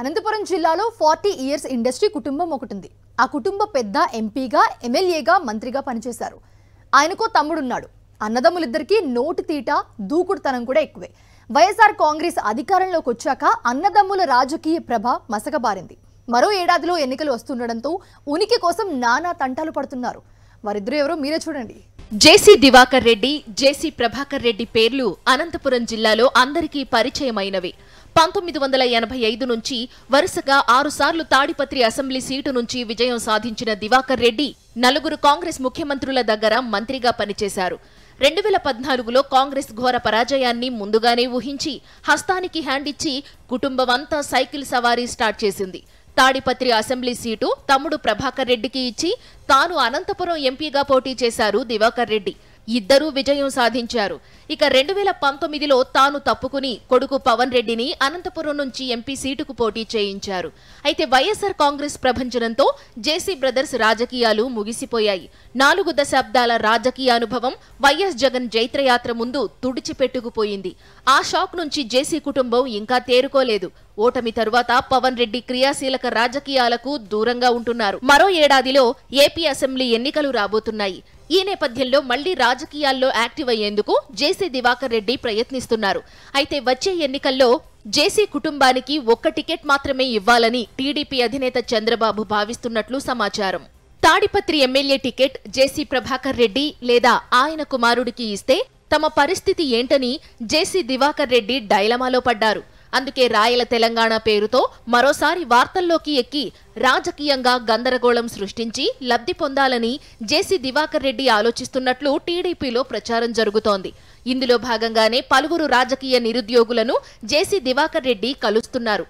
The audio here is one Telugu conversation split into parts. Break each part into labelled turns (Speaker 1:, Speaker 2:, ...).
Speaker 1: అనంతపురం జిల్లాలో ఫార్టీ ఇయర్స్ ఇండస్ట్రీ కుటుంబం ఒకటింది ఆ కుటుంబ పెద్ద ఎంపీగా ఎమ్మెల్యేగా మంత్రిగా పనిచేశారు ఆయనకో తమ్ముడున్నాడు అన్నదమ్ములిద్దరికీ నోటి తీట దూకుడుతనం కూడా ఎక్కువే వైఎస్ఆర్ కాంగ్రెస్ అధికారంలోకి వచ్చాక అన్నదమ్ముల రాజకీయ ప్రభ మసకబారింది మరో ఏడాదిలో ఎన్నికలు వస్తుండడంతో ఉనికి కోసం నానా తంటాలు పడుతున్నారు వారిద్దరూ ఎవరో మీరే చూడండి
Speaker 2: జేసీ దివాకర్ రెడ్డి జేసీ ప్రభాకర్ రెడ్డి పేర్లు అనంతపురం జిల్లాలో అందరికీ పరిచయమైనవి పంతొమ్మిది వందల ఎనభై ఐదు నుంచి వరుసగా ఆరుసార్లు తాడిపత్రి అసెంబ్లీ సీటు నుంచి విజయం సాధించిన దివాకర్ రెడ్డి నలుగురు కాంగ్రెస్ ముఖ్యమంత్రుల దగ్గర మంత్రిగా పనిచేశారు రెండు వేల పద్నాలుగులో కాంగ్రెస్ ఘోర పరాజయాన్ని ముందుగానే ఊహించి హస్తానికి హ్యాండ్ ఇచ్చి కుటుంబమంతా సైకిల్ సవారీ స్టార్ట్ చేసింది తాడిపత్రి అసెంబ్లీ సీటు తమ్ముడు ప్రభాకర్ రెడ్డికి ఇచ్చి తాను అనంతపురం ఎంపీగా పోటీ చేశారు దివాకర్ రెడ్డి ఇద్దరూ విజయం సాధించారు ఇక రెండు వేల పంతొమ్మిదిలో తాను తప్పుకుని కొడుకు పవన్ రెడ్డిని అనంతపురం నుంచి ఎంపీ సీటుకు పోటీ చేయించారు అయితే వైఎస్ఆర్ కాంగ్రెస్ ప్రభంజనంతో జేసీ బ్రదర్స్ రాజకీయాలు ముగిసిపోయాయి నాలుగు దశాబ్దాల రాజకీయ అనుభవం వైఎస్ జగన్ జైత్రయాత్ర ముందు తుడిచిపెట్టుకుపోయింది ఆ షాక్ నుంచి జేసీ కుటుంబం ఇంకా తేరుకోలేదు ఓటమి తరువాత పవన్ రెడ్డి క్రియాశీలక రాజకీయాలకు దూరంగా ఉంటున్నారు మరో ఏడాదిలో ఏపీ అసెంబ్లీ ఎన్నికలు రాబోతున్నాయి ఈ నేపథ్యంలో మళ్లీ రాజకీయాల్లో యాక్టివ్ అయ్యేందుకు జేసీ దివాకర్ రెడ్డి ప్రయత్నిస్తున్నారు అయితే వచ్చే ఎన్నికల్లో జేసీ కుటుంబానికి ఒక్క టికెట్ మాత్రమే ఇవ్వాలని టీడీపీ అధినేత చంద్రబాబు భావిస్తున్నట్లు సమాచారం Tadipatri MLA ticket JC Prabhakar Reddy లేదా ఆయన కుమారుడికి ఇస్తే తమ పరిస్థితి ఏంటని జేసీ దివాకర్ రెడ్డి డైలమాలో పడ్డారు అందుకే రాయల తెలంగాణ పేరుతో మరోసారి వార్తల్లోకి ఎక్కి రాజకీయంగా గందరగోళం సృష్టించి లబ్ధి పొందాలని జేసీ దివాకర్ రెడ్డి ఆలోచిస్తున్నట్లు టీడీపీలో ప్రచారం జరుగుతోంది ఇందులో భాగంగానే పలువురు రాజకీయ నిరుద్యోగులను జేసీ దివాకర్ రెడ్డి కలుస్తున్నారు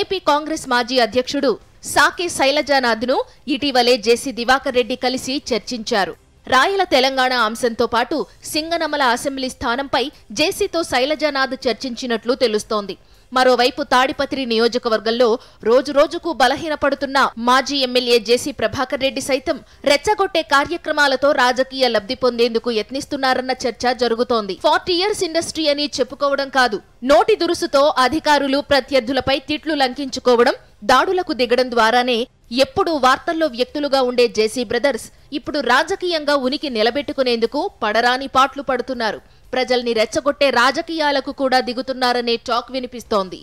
Speaker 2: ఏపీ కాంగ్రెస్ మాజీ అధ్యక్షుడు సాకే శైలజానాథ్ను ఇటీవలే జేసీ దివాకర్ రెడ్డి కలిసి చర్చించారు రాయల తెలంగాణ అంశంతో పాటు సింగనమల అసెంబ్లీ స్థానంపై జేసీతో శైలజానాథ్ చర్చించినట్లు తెలుస్తోంది మరోవైపు తాడిపత్రి నియోజకవర్గంలో రోజురోజుకు బలహీనపడుతున్న మాజీ ఎమ్మెల్యే జేసీ ప్రభాకర్ రెడ్డి సైతం రెచ్చగొట్టే కార్యక్రమాలతో రాజకీయ లబ్ధి పొందేందుకు యత్నిస్తున్నారన్న చర్చ జరుగుతోంది ఫార్టీ ఇయర్స్ ఇండస్ట్రీ అని చెప్పుకోవడం కాదు నోటి దురుసుతో అధికారులు ప్రత్యర్థులపై తిట్లు లంకించుకోవడం దాడులకు దిగడం ద్వారానే ఎప్పుడూ వార్తల్లో వ్యక్తులుగా ఉండే జేసీ బ్రదర్స్ ఇప్పుడు రాజకీయంగా ఉనికి నిలబెట్టుకునేందుకు పడరాని పాట్లు పడుతున్నారు ప్రజల్ని రెచ్చగొట్టే రాజకీయాలకు కూడా దిగుతున్నారనే టాక్ వినిపిస్తోంది